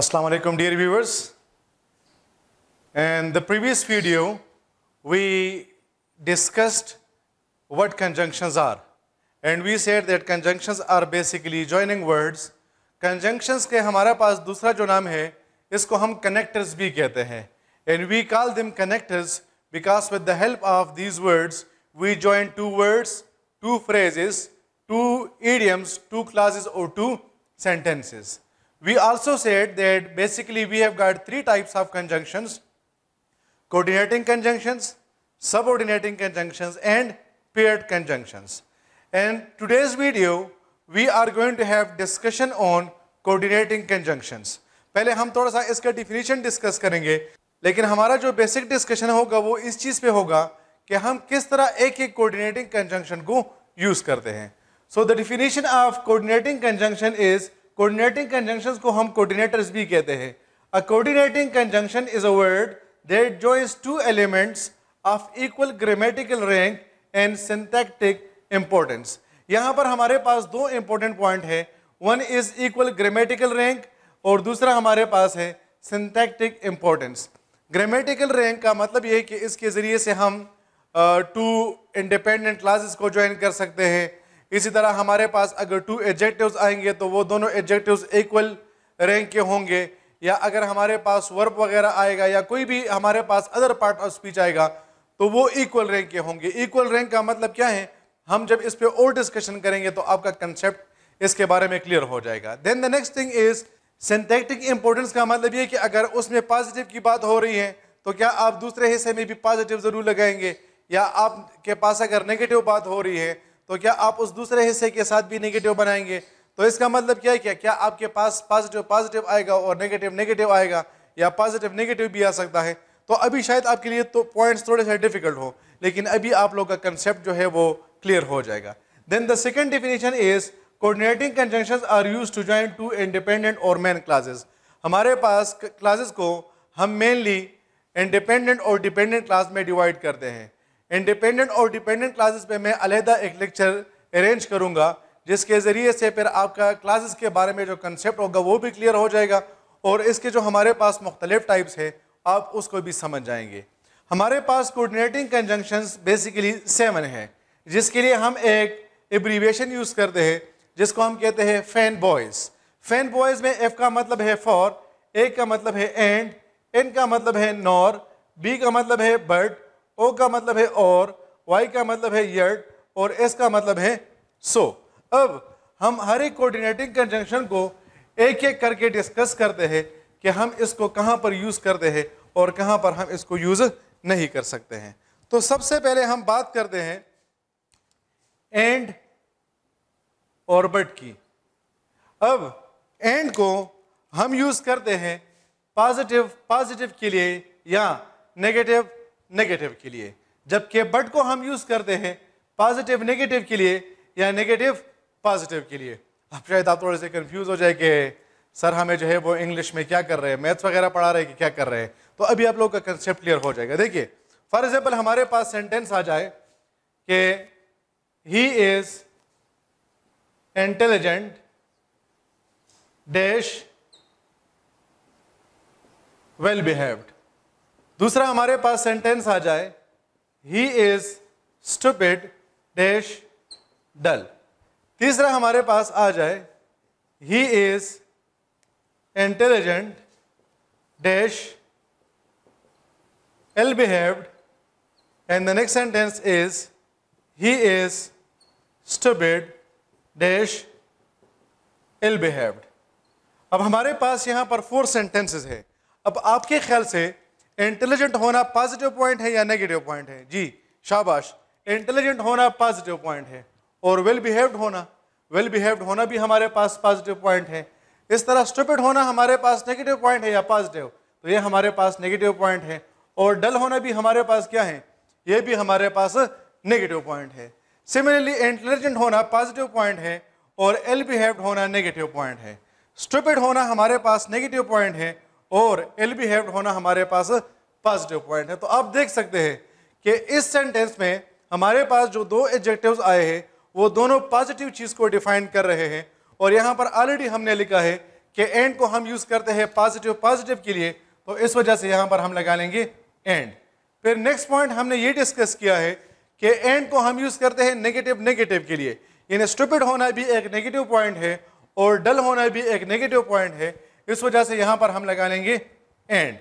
Assalamu alaikum dear viewers. In the previous video, we discussed what conjunctions are. And we said that conjunctions are basically joining words. Conjunctions ke hamara pass dusra jo naam hai, isko hum connectors bhi कहते हैं And we call them connectors because with the help of these words, we join two words, two phrases, two idioms, two clauses or two sentences. We also said that basically we have got three types of conjunctions, coordinating conjunctions, subordinating conjunctions and paired conjunctions. And today's video, we are going to have discussion on coordinating conjunctions. पहले हम थोड़ा सा इसका definition discuss करेंगे लेकिन हमारा जो basic discussion होगा वो इस चीज़ पे होगा कि हम किस तरह एक एक कोऑर्डिनेटिंग कंजंक्शन को यूज़ करते हैं so the definition of coordinating conjunction is coordinating conjunction को हम कोऑर्डिनेटर्स भी कहते हैं a coordinating conjunction is a word that जो is two elements of equal grammatical rank and synthetic importance यहाँ पर हमारे पास दो इम्पोर्टेंट पॉइंट है one is equal grammatical rank और दूसरा हमारे पास है सिंथेटिक इम्पोर्टेंस ग्रामेटिकल रैंक का मतलब ये है कि इसके ज़रिए से हम टू इंडिपेंडेंट क्लासेस को ज्वाइन कर सकते हैं इसी तरह हमारे पास अगर टू एडजेक्टिव्स आएंगे तो वो दोनों एडजेक्टिव्स इक्वल रैंक के होंगे या अगर हमारे पास वर्ब वगैरह आएगा या कोई भी हमारे पास अदर पार्ट ऑफ स्पीच आएगा तो वो इक्वल रैंक के होंगे इक्वल रैंक का मतलब क्या है हम जब इस पर और डिस्कशन करेंगे तो आपका कंसेप्ट इसके बारे में क्लियर हो जाएगा then the next thing is synthetic importance का मतलब ये कि अगर उसमें पॉजिटिव की बात हो रही है तो क्या आप दूसरे हिस्से में भी पॉजिटिव ज़रूर लगाएंगे या आपके पास अगर नेगेटिव बात हो रही है तो क्या आप उस दूसरे हिस्से के साथ भी नेगेटिव बनाएंगे तो इसका मतलब क्या है क्या क्या आपके पास पॉजिटिव पॉजिटिव आएगा और नेगेटिव नेगेटिव आएगा या पॉजिटिव नेगेटिव भी आ सकता है तो अभी शायद आपके लिए तो पॉइंट्स थोड़े से डिफिकल्ट हो लेकिन अभी आप लोग का कंसेप्ट जो है वो क्लियर हो जाएगा then the second definition is coordinating conjunction are use to join two independent और मैन क्लासेज हमारे पास क्लासेज को हम मेनली इंडिपेंडेंट और डिपेंडेंट क्लास में डिवाइड करते हैं इंडिपेंडेंट और डिपेंडेंट क्लासेस पे मैं अलहदा एक लेक्चर अरेंज करूँगा जिसके ज़रिए से फिर आपका क्लासेस के बारे में जो कंसेप्ट होगा वो भी क्लियर हो जाएगा और इसके जो हमारे पास मुख्तलिफ टाइप्स है आप उसको भी समझ जाएंगे हमारे पास कोऑर्डिनेटिंग कंजंक्शंस बेसिकली सेवन हैं जिसके लिए हम एक एब्रीवेशन यूज़ करते हैं जिसको हम कहते हैं फैन बॉयज़ फैन बॉयज़ में एफ़ का मतलब है फॉर ए का मतलब है एंड एन का मतलब है नॉर बी का मतलब है बट ओ का मतलब है और वाई का मतलब है यर्ड और एस का मतलब है सो अब हम हर एक कोऑर्डिनेटिंग कंजंक्शन को एक एक करके डिस्कस करते हैं कि हम इसको कहाँ पर यूज़ करते हैं और कहाँ पर हम इसको यूज़ नहीं कर सकते हैं तो सबसे पहले हम बात करते हैं एंड ऑर्बिट की अब एंड को हम यूज़ करते हैं पॉजिटिव पॉजिटिव के लिए या नेगेटिव नेगेटिव के लिए जबकि बट को हम यूज़ करते हैं पॉजिटिव नेगेटिव के लिए या नेगेटिव पॉजिटिव के लिए अब शायद आप थोड़े से कंफ्यूज हो जाए कि सर हमें जो है वो इंग्लिश में क्या कर रहे हैं मैथ्स वगैरह पढ़ा रहे हैं कि क्या कर रहे हैं तो अभी आप लोग का कंसेप्ट क्लियर हो जाएगा देखिए फॉर एग्जाम्पल हमारे पास सेंटेंस आ जाए कि he is intelligent dash well behaved दूसरा हमारे पास सेंटेंस आ जाए he is stupid dash dull तीसरा हमारे पास आ जाए he is intelligent dash ill behave and the next sentence is he is stupid dash ill behave अब हमारे पास यहाँ पर फोर सेंटेंसेस है अब आपके ख्याल से इंटेलिजेंट होना पॉजिटिव पॉइंट है या नेगेटिव पॉइंट है जी शाबाश इंटेलिजेंट होना पॉजिटिव पॉइंट है और वेल बिहेव्ड होना वेल बिहेव्ड होना भी हमारे पास पॉजिटिव पॉइंट है इस तरह स्टूपिड होना हमारे पास नेगेटिव पॉइंट है या पॉजिटिव तो ये हमारे पास नेगेटिव पॉइंट है और डल होना भी हमारे पास क्या है ये भी हमारे पास नेगेटिव पॉइंट है सिमिलरली इंटेलिजेंट होना पॉजिटिव पॉइंट है और एल बिहेव्ड होना नेगेटिव पॉइंट है स्टूपिड होना हमारे पास नेगेटिव पॉइंट है और एल बिहेव्ड e होना हमारे पास पॉजिटिव पॉइंट है तो आप देख सकते हैं कि इस सेंटेंस में हमारे पास जो दो एडजेक्टिव्स आए हैं वो दोनों पॉजिटिव चीज़ को डिफाइन कर रहे हैं और यहाँ पर ऑलरेडी हमने लिखा है कि एंड को हम यूज़ करते हैं पॉजिटिव पॉजिटिव के लिए तो इस वजह से यहाँ पर हम लगा लेंगे एंड फिर नेक्स्ट पॉइंट हमने ये डिस्कस किया है कि एंड को हम यूज़ करते हैं नेगेटिव नेगेटिव के लिए यानी स्टूपिड होना भी एक नेगेटिव पॉइंट है और डल होना भी एक नेगेटिव पॉइंट है इस वजह से यहाँ पर हम लगा लेंगे एंड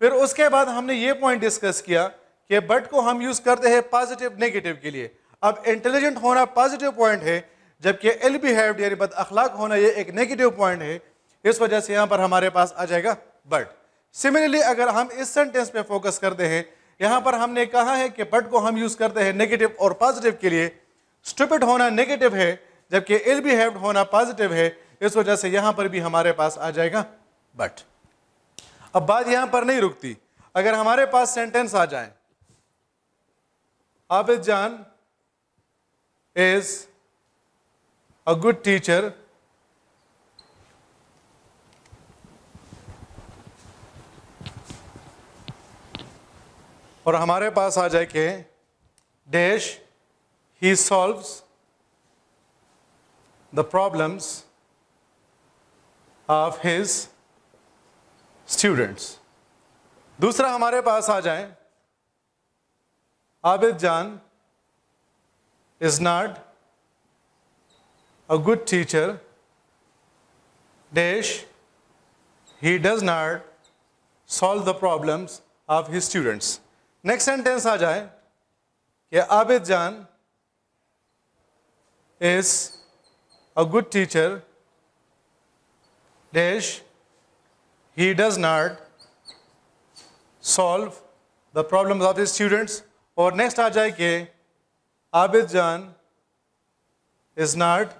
फिर उसके बाद हमने ये पॉइंट डिस्कस किया कि बट को हम यूज़ करते हैं पॉजिटिव नेगेटिव के लिए अब इंटेलिजेंट होना पॉजिटिव पॉइंट है जबकि एल बिहेव्ड यानी बद अखलाक होना ये एक नेगेटिव पॉइंट है इस वजह से यहाँ पर हमारे पास आ जाएगा बट सिमिलरली अगर हम इस सेंटेंस पे फोकस करते हैं यहाँ पर हमने कहा है कि बट को हम यूज़ करते हैं नेगेटिव और पॉजिटिव के लिए स्टूपिड होना नेगेटिव है जबकि इल बिहेव्ड होना पॉजिटिव है इस वजह से यहां पर भी हमारे पास आ जाएगा बट अब बात यहां पर नहीं रुकती अगर हमारे पास सेंटेंस आ जाए आबिद जान इज अ गुड टीचर और हमारे पास आ जाए के dash he solves the problems of his students. दूसरा हमारे पास आ जाए आबिद जान is not a good teacher dash he does not solve the problems of his students next sentence aa jaye abid jan is a good teacher dash he does not solve the problems of his students or next aa jaye is not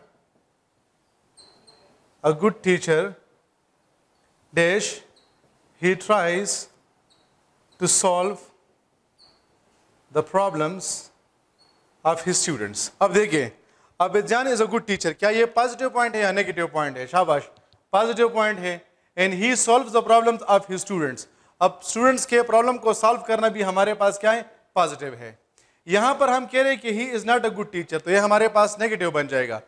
a good teacher dash he tries to solve the problems of his students ab dekhiye abid is a good teacher kya a positive point hai a negative point hai shabash positive point है and he solve the problem of he students अब students के problem को solve करना भी हमारे पास क्या है positive है यहाँ पर हम कह रहे हैं कि he is not a good teacher तो ये हमारे पास नेगेटिव बन जाएगा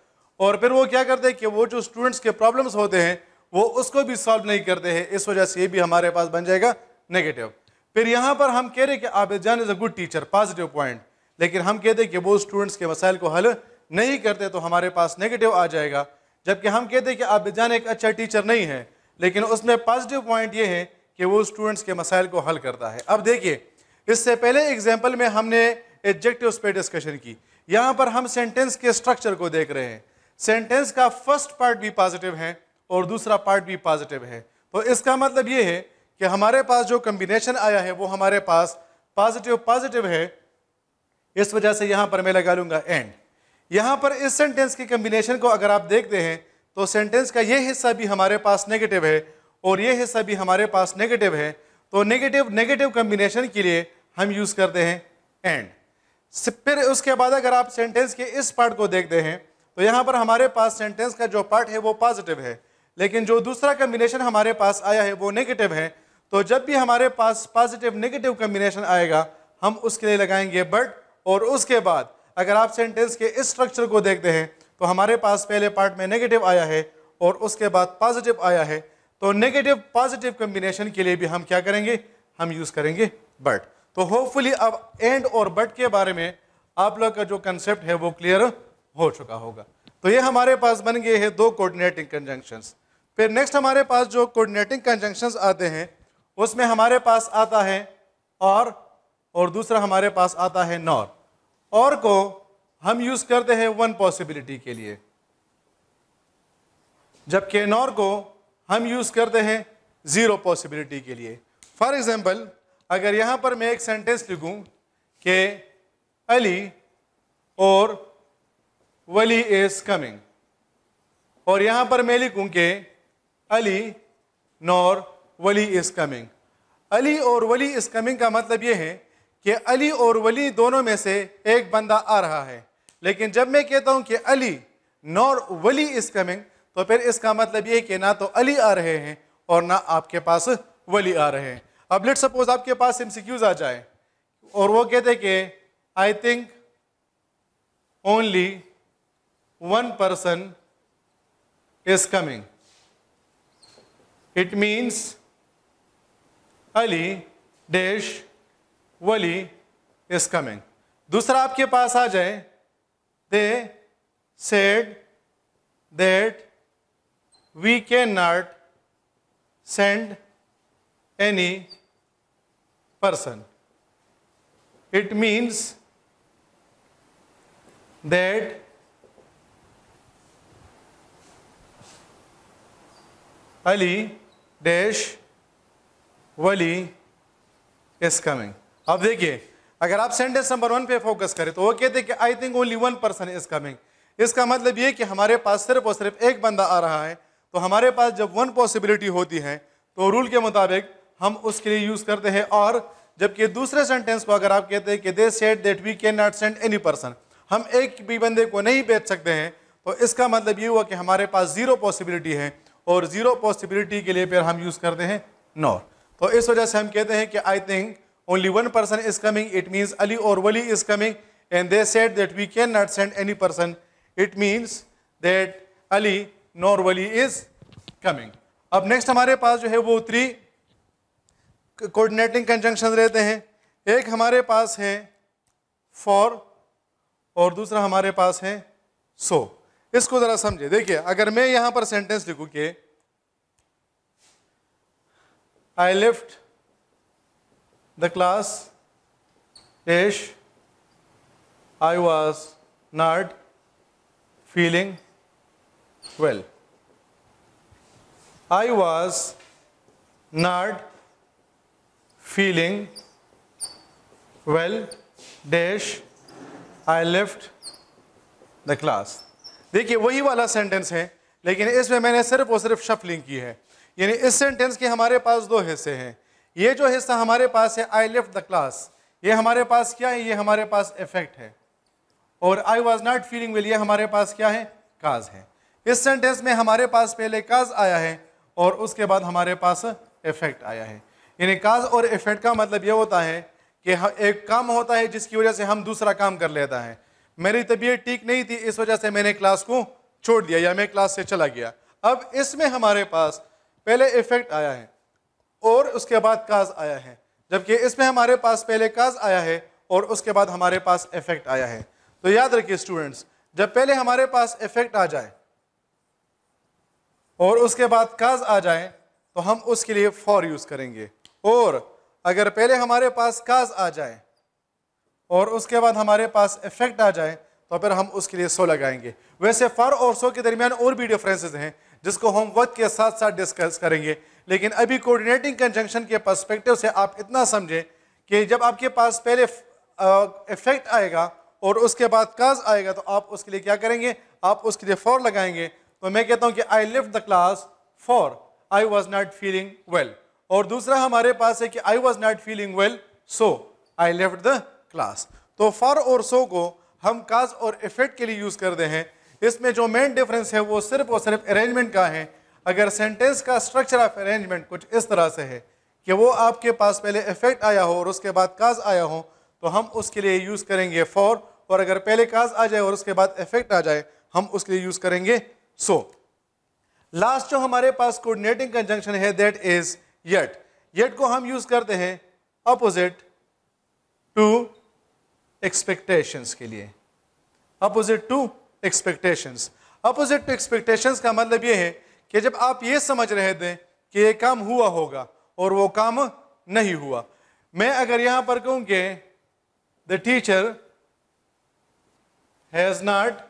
और फिर वो क्या करते हैं कि वो जो स्टूडेंट्स के प्रॉब्लम्स होते हैं वो उसको भी सॉल्व नहीं करते हैं इस वजह से ये भी हमारे पास बन जाएगा नेगेटिव फिर यहाँ पर हम कह रहे कि John is a good teacher positive point लेकिन हम कहते कि वो स्टूडेंट्स के मसाइल को हल नहीं करते तो हमारे पास नेगेटिव आ जाएगा जबकि हम कहते हैं कि बेजान एक अच्छा टीचर नहीं है लेकिन उसमें पॉजिटिव पॉइंट ये है कि वो स्टूडेंट्स के मसाइल को हल करता है अब देखिए इससे पहले एग्जाम्पल में हमने एडजेक्टिव्स पे डिस्कशन की यहाँ पर हम सेंटेंस के स्ट्रक्चर को देख रहे हैं सेंटेंस का फर्स्ट पार्ट भी पॉजिटिव है और दूसरा पार्ट भी पॉजिटिव है तो इसका मतलब ये है कि हमारे पास जो कम्बिनेशन आया है वो हमारे पास पॉजिटिव पॉजिटिव है इस वजह से यहाँ पर मैं लगा लूँगा एंड यहाँ पर इस सेंटेंस के कम्बिनेशन को अगर आप देखते हैं तो सेंटेंस का ये हिस्सा भी हमारे पास नेगेटिव है और ये हिस्सा भी हमारे पास नेगेटिव है तो नेगेटिव नेगेटिव कम्बिनेशन के लिए हम यूज़ करते हैं एंड फिर उसके बाद अगर आप सेंटेंस के इस पार्ट को देखते हैं तो यहाँ पर हमारे पास सेंटेंस का जो पार्ट है वो पॉजिटिव है लेकिन जो दूसरा कम्बिनेशन हमारे पास आया है वो नेगेटिव है तो जब भी हमारे पास पॉजिटिव नेगेटिव कम्बिनेशन आएगा हम उसके लिए लगाएंगे बट और उसके बाद अगर आप सेंटेंस के इस स्ट्रक्चर को देखते हैं तो हमारे पास पहले पार्ट में नेगेटिव आया है और उसके बाद पॉजिटिव आया है तो नेगेटिव पॉजिटिव कम्बिनेशन के लिए भी हम क्या करेंगे हम यूज़ करेंगे बट तो होपफुली अब एंड और बट के बारे में आप लोग का जो कंसेप्ट है वो क्लियर हो चुका होगा तो ये हमारे पास बन गए हैं दो कोऑर्डिनेटिंग कंजंक्शंस फिर नेक्स्ट हमारे पास जो कोऑर्डिनेटिंग कंजंक्शंस आते हैं उसमें हमारे पास आता है और और दूसरा हमारे पास आता है नॉर और को हम यूज करते हैं वन पॉसिबिलिटी के लिए जबकि एन और को हम यूज करते हैं जीरो पॉसिबिलिटी के लिए फॉर एग्जाम्पल अगर यहाँ पर मैं एक सेंटेंस लिखूँ कि अली और वली इज कमिंग और यहाँ पर मैं लिखूँ कि Ali nor Wali is coming Ali और वली इज कमिंग का मतलब ये है कि अली और वली दोनों में से एक बंदा आ रहा है लेकिन जब मैं कहता हूँ कि Ali nor Wali is coming तो फिर इसका मतलब ये कि ना तो अली आ रहे हैं और ना आपके पास वली आ रहे हैं अब लेट सपोज आपके पास एमसीक्यूज आ जाए और वो कहते कि I think only one person is coming it means Ali dash Wali is coming दूसरा आपके पास आ जाए they said that we can not send any person it means that Ali dash Wali is coming अब देखिए अगर आप सेंटेंस नंबर वन पे फोकस करें तो वो कहते हैं कि I think only one person is coming इसका मतलब ये कि हमारे पास सिर्फ और सिर्फ एक बंदा आ रहा है तो हमारे पास जब वन पॉसिबिलिटी होती है तो रूल के मुताबिक हम उसके लिए यूज़ करते हैं और जबकि दूसरे सेंटेंस को अगर आप कहते हैं कि they said that we can not send any person हम एक भी बंदे को नहीं बेच सकते हैं तो इसका मतलब ये हुआ कि हमारे पास ज़ीरो पॉसिबिलिटी है और ज़ीरो पॉसिबिलिटी के लिए फिर हम यूज़ करते हैं नॉर तो इस वजह से हम कहते हैं कि I think only one person is coming, it means Ali or Wali is coming. And they said that we cannot send any person. It means that Ali nor Wali is coming. ab next hamare paas jo hai wo three coordinating conjunctions rehte hain ek hamare paas hai for और दूसरा हमारे पास है सो so. इसको ज़रा समझे देखिए अगर मैं यहां पर सेंटेंस लिखू के I left the class dash I was not feeling well. I was not feeling well dash I left the class. देखिए वही वाला सेंटेंस है लेकिन इसमें मैंने सिर्फ और सिर्फ शफलिंग की है यानी इस सेंटेंस के हमारे पास दो हिस्से हैं ये जो हिस्सा हमारे पास है आई लिफ्ट द क्लास ये हमारे पास क्या है ये हमारे पास इफेक्ट है और I was not feeling well ये हमारे पास क्या है काज है इस सेंटेंस में हमारे पास पहले काज आया है और उसके बाद हमारे पास इफेक्ट आया है यानी काज और इफेक्ट का मतलब ये होता है कि एक काम होता है जिसकी वजह से हम दूसरा काम कर लेता है मेरी तबीयत ठीक नहीं थी इस वजह से मैंने क्लास को छोड़ दिया या मैं क्लास से चला गया अब इसमें हमारे पास पहले इफेक्ट आया है और उसके बाद काज आया है जबकि इसमें हमारे पास पहले काज आया है और उसके बाद हमारे पास इफेक्ट आया है तो याद रखिए स्टूडेंट्स जब पहले हमारे पास इफेक्ट आ जाए और उसके बाद काज आ जाए तो हम उसके लिए फॉर यूज़ करेंगे और अगर पहले हमारे पास काज आ जाए और उसके बाद हमारे पास इफेक्ट आ जाए तो फिर हम उसके लिए सो लगाएंगे वैसे फॉर और सो के दरमियान और भी डिफरेंसेस हैं जिसको हम वक्त के साथ साथ डिस्कस करेंगे लेकिन अभी कोऑर्डिनेटिंग कंजंक्शन के पर्सपेक्टिव से आप इतना समझें कि जब आपके पास पहले इफेक्ट आएगा और उसके बाद काज आएगा तो आप उसके लिए क्या करेंगे आप उसके लिए फॉर लगाएंगे तो मैं कहता हूँ कि I leave the class for I was not feeling well और दूसरा हमारे पास है कि I was not feeling well so I left the class तो फॉर और सो को हम काज और इफेक्ट के लिए यूज़ करते हैं इसमें जो मेन डिफरेंस है वो सिर्फ और सिर्फ अरेंजमेंट का है अगर सेंटेंस का स्ट्रक्चर ऑफ अरेंजमेंट कुछ इस तरह से है कि वो आपके पास पहले इफेक्ट आया हो और उसके बाद काज आया हो तो हम उसके लिए यूज़ करेंगे फॉर और अगर पहले काज आ जाए और उसके बाद इफेक्ट आ जाए हम उसके लिए यूज़ करेंगे सो लास्ट जो हमारे पास कोऑर्डिनेटिंग कंजंक्शन है दैट इज येट येट को हम यूज़ करते हैं अपोजिट टू एक्सपेक्टेशंस के लिए opposite to expectations opposite to expectations का मतलब ये है कि जब आप ये समझ रहे थे कि ये काम हुआ होगा और वो काम नहीं हुआ मैं अगर यहां पर कहूं कि the teacher has not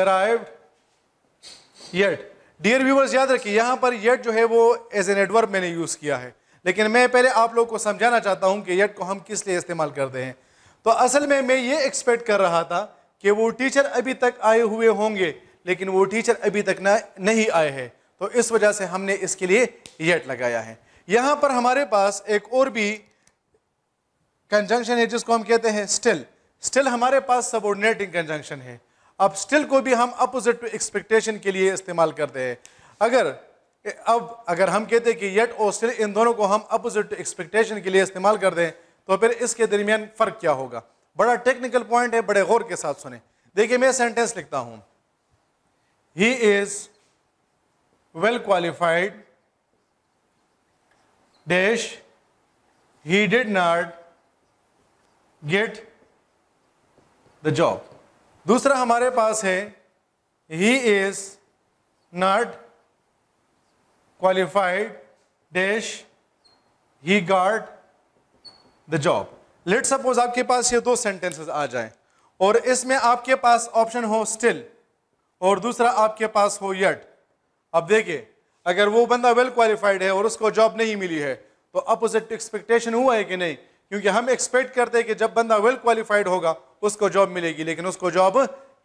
arrived yet dear viewers याद रखिए यहां पर येट जो है वो एज एन एडवर्ब मैंने यूज़ किया है लेकिन मैं पहले आप लोगों को समझाना चाहता हूं कि येट को हम किस लिए इस्तेमाल करते हैं तो असल में मैं ये एक्सपेक्ट कर रहा था कि वो टीचर अभी तक आए हुए होंगे लेकिन वो टीचर अभी तक ना नहीं आए हैं तो इस वजह से हमने इसके लिए येट लगाया है यहाँ पर हमारे पास एक और भी कंजंक्शन है जिसको हम कहते हैं स्टिल स्टिल हमारे पास सबोर्डिनेटिंग कंजंक्शन है अब स्टिल को भी हम अपोजिट टू एक्सपेक्टेशन के लिए इस्तेमाल करते हैं अगर अब अगर हम कहते हैं कि येट और स्टिल इन दोनों को हम अपोजिट टू एक्सपेक्टेशन के लिए इस्तेमाल कर दें तो फिर इसके दरमियान फ़र्क क्या होगा बड़ा टेक्निकल पॉइंट है बड़े गौर के साथ सुने देखिए मैं सेंटेंस लिखता हूँ he is well qualified dash he did not get the job dusra hamare paas hai he is not qualified dash he got the job let's suppose aapke paas ye do sentences aa jaye aur isme aapke paas option ho still और दूसरा आपके पास हो yet अब देखिए अगर वो बंदा well qualified है और उसको जॉब नहीं मिली है तो अपोजिट एक्सपेक्टेशन हुआ है कि नहीं क्योंकि हम एक्सपेक्ट करते हैं कि जब बंदा वेल क्वालिफाइड होगा उसको जॉब मिलेगी लेकिन उसको जॉब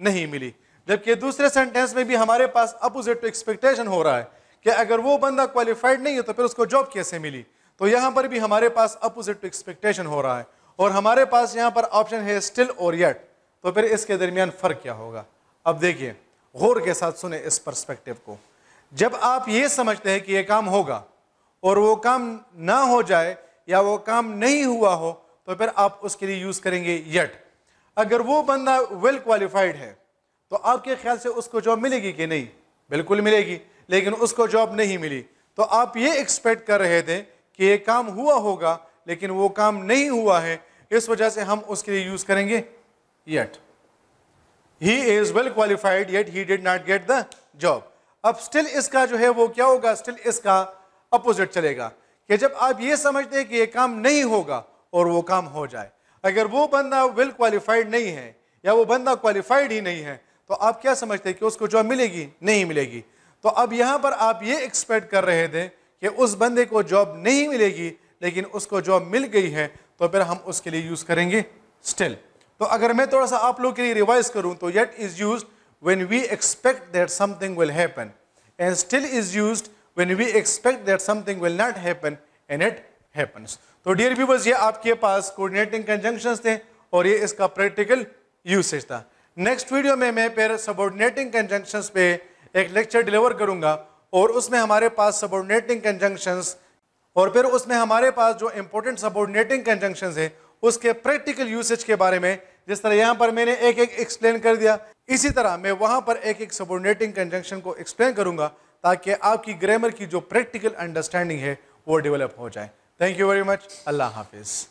नहीं मिली जबकि दूसरे सेंटेंस में भी हमारे पास अपोजिट एक्सपेक्टेशन हो रहा है कि अगर वो बंदा क्वालिफाइड नहीं है तो फिर उसको जॉब कैसे मिली तो यहाँ पर भी हमारे पास अपोजिट एक्सपेक्टेशन हो रहा है और हमारे पास यहाँ पर ऑप्शन है स्टिल और येट तो फिर इसके दरमियान फ़र्क क्या होगा अब देखिए गौर के साथ सुने इस पर्सपेक्टिव को जब आप ये समझते हैं कि ये काम होगा और वो काम ना हो जाए या वो काम नहीं हुआ हो तो फिर आप उसके लिए यूज़ करेंगे यट अगर वो बंदा वेल क्वालिफाइड है तो आपके ख्याल से उसको जॉब मिलेगी कि नहीं बिल्कुल मिलेगी लेकिन उसको जॉब नहीं मिली तो आप ये एक्सपेक्ट कर रहे थे कि ये काम हुआ होगा लेकिन वो काम नहीं हुआ है इस वजह से हम उसके लिए यूज़ करेंगे yet he is well qualified yet he did not get the job अब स्टिल इसका जो है वो क्या होगा स्टिल इसका अपोजिट चलेगा कि जब आप ये समझते हैं कि ये काम नहीं होगा और वो काम हो जाए अगर वो बंदा वेल क्वालिफाइड नहीं है या वो बंदा क्वालिफाइड ही नहीं है तो आप क्या समझते हैं कि उसको जॉब मिलेगी नहीं मिलेगी तो अब यहाँ पर आप ये एक्सपेक्ट कर रहे थे कि उस बंदे को जॉब नहीं मिलेगी लेकिन उसको जॉब मिल गई है तो फिर हम उसके लिए यूज़ करेंगे स्टिल तो अगर मैं थोड़ा सा आप लोग के लिए रिवाइज करूँ तो yet is use when we expect that something will happen and still is use when we expect that something will not happen and it happens तो डियर व्यूवर्स ये आपके पास कोऑर्डिनेटिंग कंजंक्शंस थे और ये इसका प्रैक्टिकल यूसेज था next video में मैं फिर सबोर्डिनेटिंग कंजंक्शंस पे एक लेक्चर डिलीवर करूंगा और उसमें हमारे पास सबोर्डिनेटिंग कंजंक्शंस और फिर उसमें हमारे पास जो इंपॉर्टेंट सबोर्डिनेटिंग कंजंक्शंस है उसके प्रैक्टिकल यूसेज के बारे में जिस तरह यहाँ पर मैंने एक एक एक्सप्लेन कर दिया इसी तरह मैं वहाँ पर एक एक सबोर्डिनेटिंग कंजंक्शन को एक्सप्लेन करूँगा ताकि आपकी ग्रामर की जो प्रैक्टिकल अंडरस्टैंडिंग है वो डेवलप हो जाए थैंक यू वेरी मच अल्लाह हाफिज़